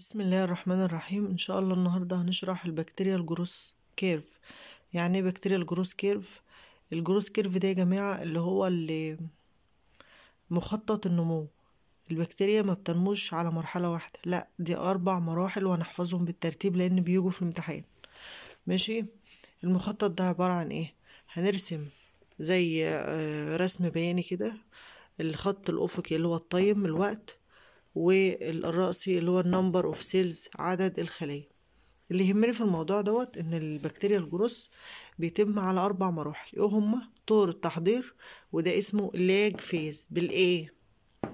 بسم الله الرحمن الرحيم ان شاء الله النهارده هنشرح البكتيريا الجروس كيرف يعني ايه بكتيريا الجروس كيرف الجروس كيرف ده يا جماعه اللي هو اللي مخطط النمو البكتيريا ما بتنموش على مرحله واحده لا دي اربع مراحل وهنحفظهم بالترتيب لان بيجوا في الامتحان ماشي المخطط ده عباره عن ايه هنرسم زي آه، رسم بياني كده الخط الافقي اللي هو الطيم الوقت والرأسي اللي هو النمبر اوف سيلز عدد الخلايا اللي يهمني في الموضوع دوت ان البكتيريا الجروس بيتم على اربع مراحل ايه هما طور التحضير وده اسمه لاج فيز بالايه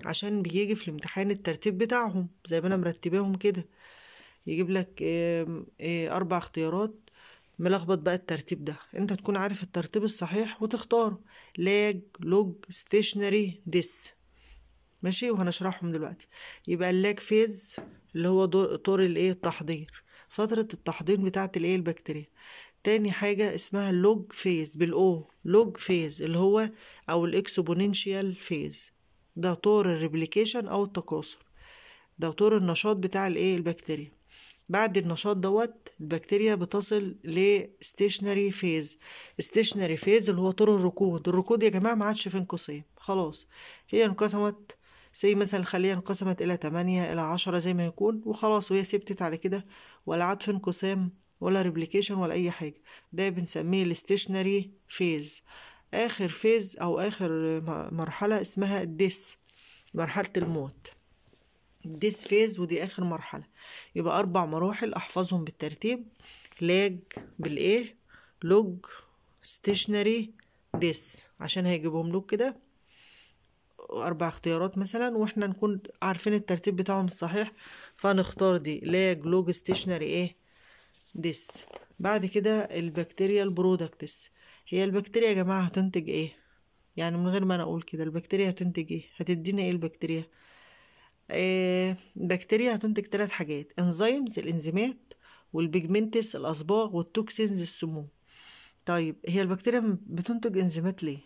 عشان بيجي في الامتحان الترتيب بتاعهم زي ما انا مرتباهم كده يجيب لك آه، اربع اختيارات ملخبط بقى الترتيب ده انت تكون عارف الترتيب الصحيح وتختاره لاج لوج ستيشنري ديس ماشي وهنشرحهم دلوقتي يبقى اللاج فيز اللي هو دور طور الايه التحضير فترة التحضير بتاعة الايه البكتيريا تاني حاجة اسمها اللوج فيز بالاو لوج فيز اللي هو او الاكسبوننشيال فيز ده طور الريبليكيشن او التكاثر ده طور النشاط بتاع الايه البكتيريا بعد النشاط دوت البكتيريا بتصل لستيشنري فيز ستيشنري فيز اللي هو طور الركود الركود يا جماعه ما عادش في انقسام خلاص هي انقسمت زي مثلا الخلية انقسمت إلى تمانية إلى عشرة زي ما يكون وخلاص وهي سبتت على كده ولا عطف انقسام ولا ريبليكيشن ولا أي حاجة ده بنسميه الستيشنري فيز آخر فيز أو آخر مرحلة اسمها الديس مرحلة الموت ديس فيز ودي آخر مرحلة يبقى أربع مراحل أحفظهم بالترتيب لاج بالإيه لوج ستيشنري ديس عشان هيجيبهم لوج كده اربع اختيارات مثلا واحنا نكون عارفين الترتيب بتاعهم الصحيح فنختار دي لا جلوج ستيشنري ايه ديس بعد كده البكتيريا البرودكتس هي البكتيريا يا جماعه هتنتج ايه يعني من غير ما انا اقول كده البكتيريا هتنتج ايه هتدينا ايه البكتيريا إيه بكتيريا هتنتج ثلاث حاجات انزيمز الانزيمات والبيجمنتس الاصباغ والتوكسينز السموم طيب هي البكتيريا بتنتج انزيمات ليه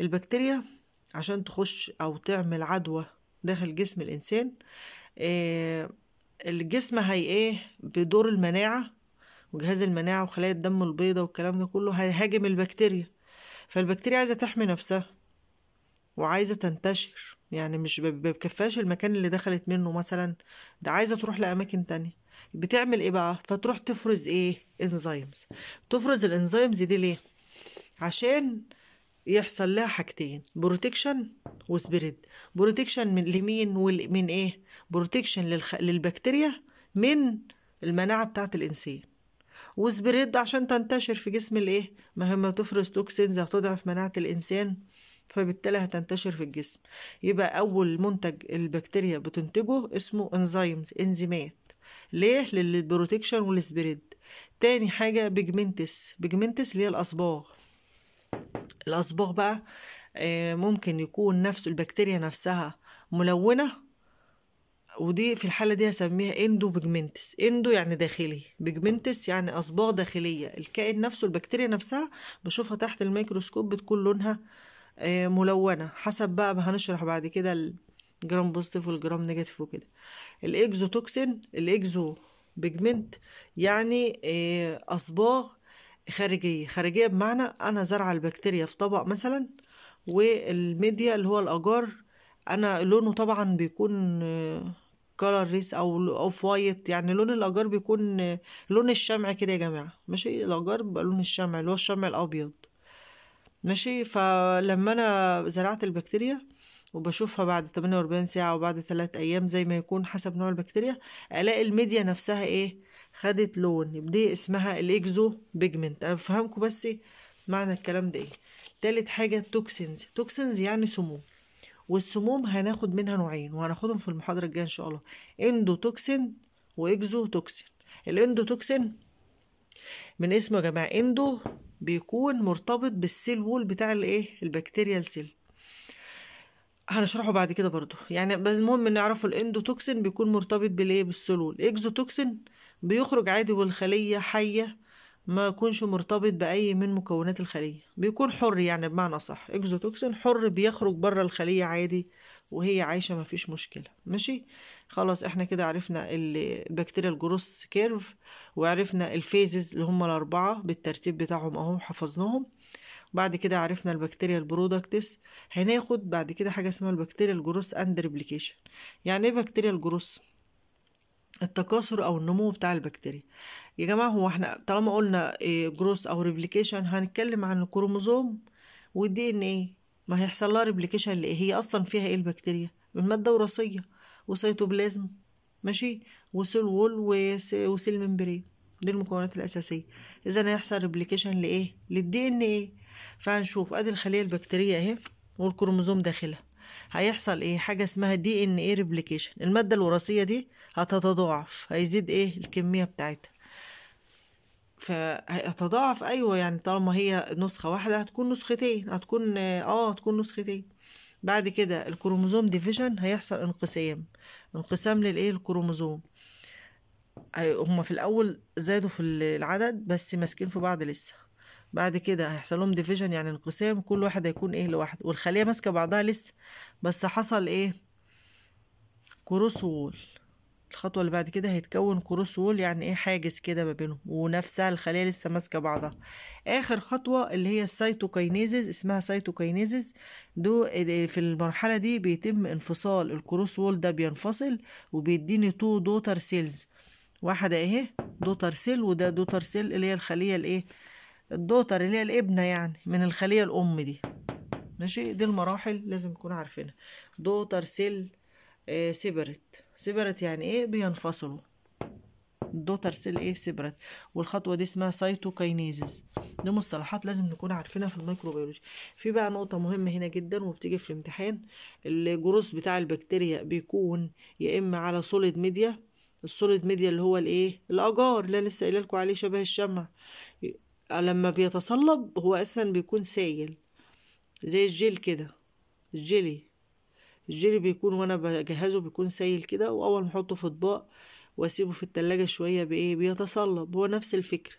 البكتيريا عشان تخش أو تعمل عدوى داخل جسم الإنسان آه، الجسم هي إيه بدور المناعة وجهاز المناعة وخلايا الدم البيضاء والكلام ده كله هيهاجم البكتيريا فالبكتيريا عايزة تحمي نفسها وعايزة تنتشر يعني مش بكفاش المكان اللي دخلت منه مثلا ده عايزة تروح لأماكن تانية بتعمل ايه بقى فتروح تفرز ايه انزيمز تفرز الانزيمز دي ليه عشان يحصل لها حاجتين بروتكشن وسبريد بروتكشن من لمين ومن ايه بروتكشن للخ... للبكتيريا من المناعه بتاعه الانسان وسبريد عشان تنتشر في جسم الايه ما هي تفرز توكسينز هتضعف مناعه الانسان فبالتالي هتنتشر في الجسم يبقى اول منتج البكتيريا بتنتجه اسمه انزيمز انزيمات ليه للبروتكشن والسبريد تاني حاجه بيجمنتس بيجمنتس اللي هي الاصباغ الأصباغ بقى آه، ممكن يكون نفس البكتيريا نفسها ملونة ودي في الحالة دي هسميها اندو بيجمنتس اندو يعني داخلي بيجمنتس يعني أصباغ داخلية الكائن نفسه البكتيريا نفسها بشوفها تحت الميكروسكوب بتكون لونها آه، ملونة حسب بقى ما هنشرح بعد كده الجرام بوزيتيف والجرام نيجاتيف وكده الاكزوتوكسين الاكزو بيجمنت يعني آه، أصباغ خارجية خارجية بمعنى أنا زرع البكتيريا في طبق مثلا والميديا اللي هو الأجار أنا لونه طبعا بيكون كلر آه، ريس أو أوف وايت يعني لون الأجار بيكون آه، لون الشمع كده يا جماعة ماشي الأجار بيبقى لون الشمع اللي هو الشمع الأبيض ماشي فلما أنا زرعت البكتيريا وبشوفها بعد 48 ساعة وبعد 3 أيام زي ما يكون حسب نوع البكتيريا ألاقي الميديا نفسها إيه خدت لون دي اسمها الاكزو بيجمنت انا بفهمكم بس معنى الكلام ده ايه تالت حاجة توكسينز توكسينز يعني سموم والسموم هناخد منها نوعين وهناخدهم في المحاضرة الجاية ان شاء الله اندو توكسين واكزو توكسين الاندو توكسين من اسمه يا جماعة اندو بيكون مرتبط بالسيل وول بتاع الايه البكتيريا السيل هنشرحه بعد كده برضو يعني بس المهم نعرف الاندوتوكسين بيكون مرتبط بالايه بالسلول توكسين بيخرج عادي والخلية حية ما يكونش مرتبط بأي من مكونات الخلية بيكون حر يعني بمعنى صح اكزوتوكسين حر بيخرج بره الخلية عادي وهي عايشة ما فيش مشكلة ماشي خلاص احنا كده عرفنا البكتيريا الجروس كيرف وعرفنا الفيزز اللي هم الأربعة بالترتيب بتاعهم اهو حفظناهم بعد كده عرفنا البكتيريا البرودكتس هناخد بعد كده حاجة اسمها البكتيريا الجروس اند ريبليكيشن يعني ايه بكتيريا الجروس التكاثر او النمو بتاع البكتيريا يا جماعه هو احنا طالما قلنا جروس آه، او ريبليكيشن هنتكلم عن الكروموزوم والدي ان ايه ما هيحصل لها ريبليكيشن اللي هي اصلا فيها ايه البكتيريا من ماده وراثيه وسيتوبلازم ماشي وسيل وول وسيل ممبرين دي المكونات الاساسيه اذا هيحصل ريبليكيشن لايه للدي ان ايه فهنشوف ادي الخليه البكتيريه اهي والكروموزوم داخلها هيحصل ايه حاجه اسمها دي ان ايه ريبليكيشن الماده الوراثيه دي هتتضاعف هيزيد ايه الكميه بتاعتها فهتضاعف ايوه يعني طالما هي نسخه واحده هتكون نسختين هتكون اه هتكون نسختين بعد كده الكروموزوم ديفيجن هيحصل انقسام انقسام للايه الكروموزوم هما في الاول زادوا في العدد بس ماسكين في بعض لسه بعد كده هيحصل لهم ديفيجن يعني انقسام كل واحد هيكون ايه لوحده والخليه ماسكه بعضها لسه بس حصل ايه كروس وول الخطوه اللي بعد كده هيتكون كروس وول يعني ايه حاجز كده ما بينهم ونفسها الخليه لسه ماسكه بعضها اخر خطوه اللي هي السيتوكاينيزز اسمها سيتوكاينيزز دو في المرحله دي بيتم انفصال الكروس وول ده بينفصل وبيديني تو دوتر سيلز واحده اهي دوتر سيل وده دوتر سيل اللي هي الخليه الايه الدوتر اللي هي الابنه يعني من الخليه الام دي ماشي دي المراحل لازم نكون عارفينها دوتر سيل آه، سيبرت سيبرت يعني ايه بينفصلوا الدوتر سيل ايه سيبرت والخطوه دي اسمها سايتوكاينيزز دي مصطلحات لازم نكون عارفينها في الميكروبيولوجي في بقى نقطه مهمه هنا جدا وبتيجي في الامتحان الجروس بتاع البكتيريا بيكون يا اما على سوليد ميديا السوليد ميديا اللي هو الايه الاجار اللي لسه قايله لكم عليه شبه الشمع لما بيتصلب هو أصلا بيكون سايل زي الجيل كده الجيلي الجيلي بيكون وأنا بجهزه بيكون سايل كده وأول ما أحطه في أطباق وأسيبه في التلاجة شوية بإيه بيتصلب هو نفس الفكرة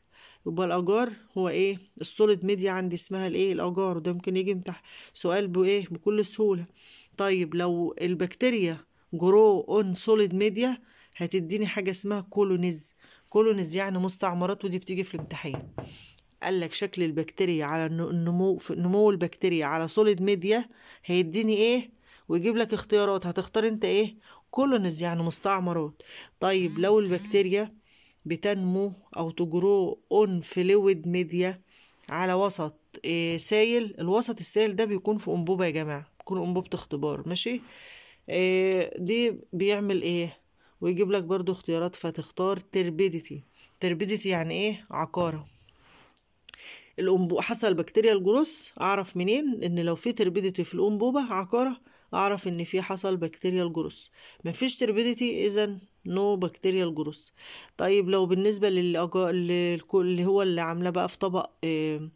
يبقى الأجار هو إيه السوليد ميديا عندي اسمها الإيه الأجار وده ممكن يجي تحت سؤال بإيه بكل سهولة طيب لو البكتيريا جرو اون سوليد ميديا هتديني حاجة اسمها كولونيز كولونيز يعني مستعمرات ودي بتيجي في الامتحان قال لك شكل البكتيريا على النمو نمو البكتيريا على سوليد ميديا هيديني ايه ويجيب لك اختيارات هتختار انت ايه كولونز يعني مستعمرات طيب لو البكتيريا بتنمو او تجرو اون فلويد ميديا على وسط إيه سائل الوسط السائل ده بيكون في انبوبه يا جماعه بيكون انبوبه اختبار ماشي إيه دي بيعمل ايه ويجيب لك برضو اختيارات فتختار تربيديتي تربيديتي يعني ايه عقاره الأنبوبة حصل بكتيريا الجروس أعرف منين إن لو في تربيديتي في الأنبوبة عقارة أعرف إن في حصل بكتيريا الجروس مفيش تربيديتي إذا نو بكتيريا الجروس طيب لو بالنسبة للأجا... اللي هو اللي عاملة بقى في طبق إيه...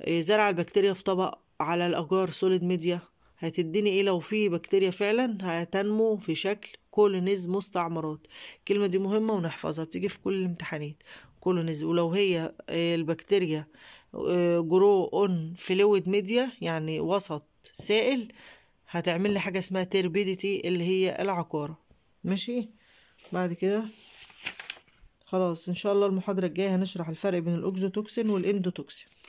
إيه زرع البكتيريا في طبق على الأجار سوليد ميديا هتديني ايه لو في بكتيريا فعلا هتنمو في شكل كولونيز مستعمرات الكلمة دي مهمة ونحفظها بتيجي في كل الامتحانات كولونيز ولو هي آه، البكتيريا جرو اون فلويد ميديا يعني وسط سائل هتعمل لي حاجة اسمها تيربيديتي اللي هي العقارة ماشي بعد كده خلاص ان شاء الله المحاضرة الجاية هنشرح الفرق بين الاكزوتوكسين والاندوتوكسين